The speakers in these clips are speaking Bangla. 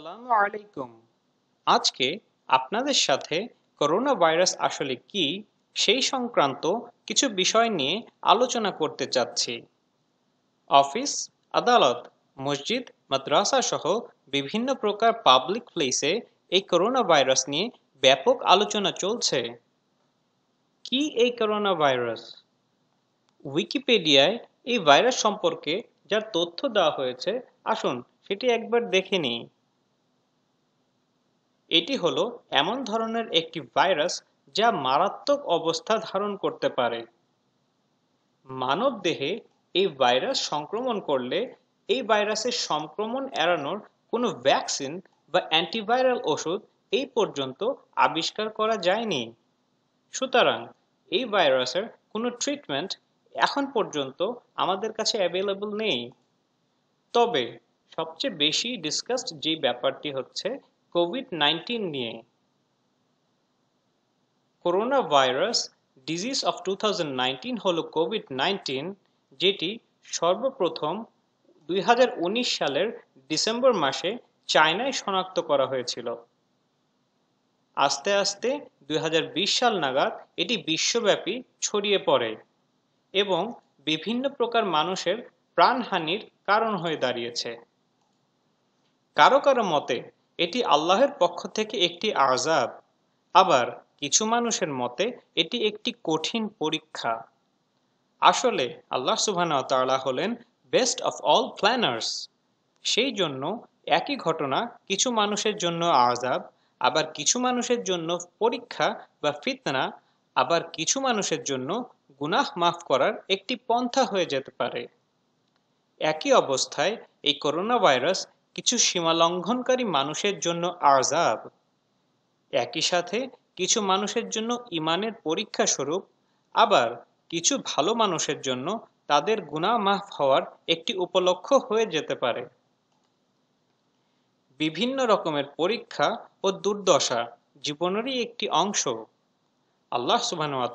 আসসালামু আলাইকুম আজকে আপনাদের সাথে করোনা ভাইরাস আসলে কি সেই সংক্রান্ত কিছু বিষয় নিয়ে আলোচনা করতে চাচ্ছি অফিস আদালত মসজিদ মাদ্রাসা সহ বিভিন্ন প্রকার পাবলিক প্লেসে এই করোনা ভাইরাস নিয়ে ব্যাপক আলোচনা চলছে কি এই করোনা ভাইরাস উইকিপিডিয়ায় এই ভাইরাস সম্পর্কে যার তথ্য দেওয়া হয়েছে আসুন সেটি একবার দেখে নিই এটি হলো এমন ধরনের একটি ভাইরাস যা মারাত্মক অবস্থা ধারণ করতে পারে মানব দেহে এই ভাইরাস সংক্রমণ করলে এই ভাইরাসের সংক্রমণ এড়ানোর কোনো ভ্যাকসিন বা অ্যান্টিভাইরাল ওষুধ এই পর্যন্ত আবিষ্কার করা যায়নি সুতরাং এই ভাইরাসের কোনো ট্রিটমেন্ট এখন পর্যন্ত আমাদের কাছে অ্যাভেলেবল নেই তবে সবচেয়ে বেশি ডিসকাসড যে ব্যাপারটি হচ্ছে কোভিড নাইন্টিন নিয়ে corona virus disease of two thousand nineteen হলো কোভিড নাইন্টিন যেটি সর্বপ্রথম দুই সালের ডিসেম্বর মাসে চায়নায় শনাক্ত করা হয়েছিল আস্তে আস্তে দুই সাল নাগাদ এটি বিশ্বব্যাপী ছড়িয়ে পড়ে এবং বিভিন্ন প্রকার মানুষের প্রাণহানির কারণ হয়ে দাঁড়িয়েছে কারো কারো মতে এটি আল্লাহের পক্ষ থেকে একটি আজাব আবার কিছু মানুষের মতে এটি একটি কঠিন পরীক্ষা আসলে আল্লাহ সুবাহতাল্লাহ হলেন বেস্ট অফ অল প্ল্যানার্স সেই জন্য একই ঘটনা কিছু মানুষের জন্য আজাব আবার কিছু মানুষের জন্য পরীক্ষা বা ফিতনা আবার কিছু মানুষের জন্য গুনাহ মাফ করার একটি পন্থা হয়ে যেতে পারে একই অবস্থায় এই করোনা ভাইরাস কিছু সীমালঙ্ঘনকারী মানুষের জন্য আজাব একই সাথে কিছু মানুষের জন্য ইমানের পরীক্ষা স্বরূপ আবার কিছু ভালো মানুষের জন্য তাদের গুণা মাফ হওয়ার একটি উপলক্ষ হয়ে যেতে পারে বিভিন্ন রকমের পরীক্ষা ও দুর্দশা জীবনেরই একটি অংশ আল্লাহ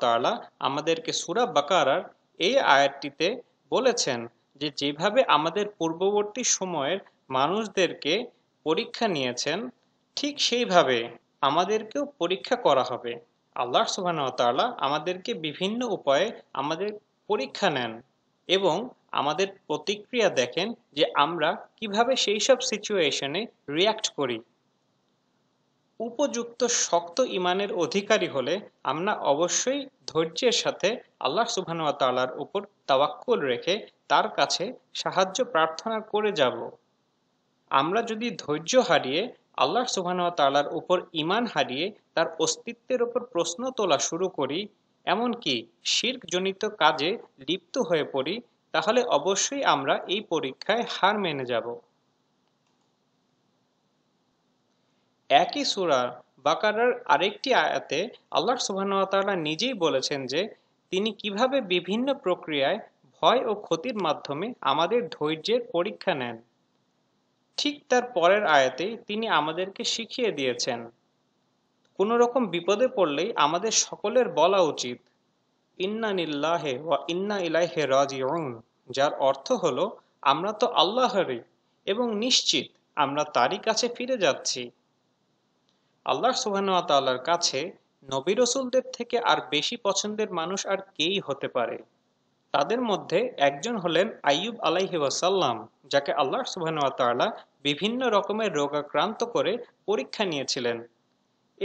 তালা আমাদেরকে সুরা বাকারার এই আয়াতটিতে বলেছেন যে যেভাবে আমাদের পূর্ববর্তী সময়ের মানুষদেরকে পরীক্ষা নিয়েছেন ঠিক সেইভাবে আমাদেরকেও পরীক্ষা করা হবে আল্লাহ সুবাহতাল্লাহ আমাদেরকে বিভিন্ন উপায়ে আমাদের পরীক্ষা নেন এবং আমাদের প্রতিক্রিয়া দেখেন যে আমরা কিভাবে সেই সব সিচুয়েশনে রিয়াক্ট করি উপযুক্ত শক্ত ইমানের অধিকারী হলে আমরা অবশ্যই ধৈর্যের সাথে আল্লাহ সুবাহতাল্লার উপর তাওয়াক্কুল রেখে তার কাছে সাহায্য প্রার্থনা করে যাবো আমরা যদি ধৈর্য হারিয়ে আল্লাহ সুবাহ তালার উপর ইমান হারিয়ে তার অস্তিত্বের ওপর প্রশ্ন তোলা শুরু করি এমনকি শির্কজনিত কাজে লিপ্ত হয়ে পড়ি তাহলে অবশ্যই আমরা এই পরীক্ষায় হার মেনে যাব একই সুরা বাকারার আরেকটি আয়াতে আল্লাহ সুবাহতালা নিজেই বলেছেন যে তিনি কিভাবে বিভিন্ন প্রক্রিয়ায় ভয় ও ক্ষতির মাধ্যমে আমাদের ধৈর্যের পরীক্ষা নেন ঠিক তার পরের আয়াতে তিনি আমাদেরকে শিখিয়ে দিয়েছেন কোনো রকম বিপদে পড়লেই আমাদের সকলের বলা উচিত ইন্না নিল্লাহে ওয়া ইন্না ইলাহে রাজিউন যার অর্থ হলো আমরা তো আল্লাহরই এবং নিশ্চিত আমরা তারই কাছে ফিরে যাচ্ছি আল্লাহ সুবাহর কাছে নবী রসুলদের থেকে আর বেশি পছন্দের মানুষ আর কেই হতে পারে তাদের মধ্যে একজন হলেন আইয়ুব আলাইহি ওয়াসাল্লাম যাকে আল্লাহ সুবাহনতালা বিভিন্ন রকমের রোগাক্রান্ত করে পরীক্ষা নিয়েছিলেন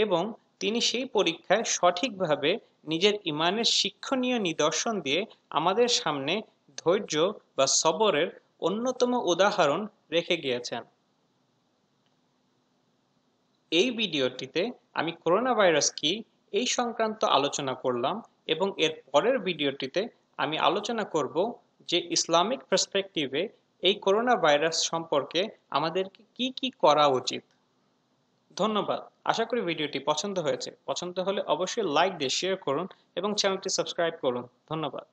এবং তিনি সেই পরীক্ষায় সঠিকভাবে নিজের ইমানের শিক্ষণীয় নিদর্শন দিয়ে আমাদের সামনে ধৈর্য বা সবরের অন্যতম উদাহরণ রেখে গিয়েছেন এই ভিডিওটিতে আমি করোনা ভাইরাস কি এই সংক্রান্ত আলোচনা করলাম এবং এর পরের ভিডিওটিতে আমি আলোচনা করব যে ইসলামিক পার্সপেক্টিভে এই করোনা ভাইরাস সম্পর্কে আমাদেরকে কি কি করা উচিত ধন্যবাদ আশা করি ভিডিওটি পছন্দ হয়েছে পছন্দ হলে অবশ্যই লাইক দিয়ে শেয়ার করুন এবং চ্যানেলটি সাবস্ক্রাইব করুন ধন্যবাদ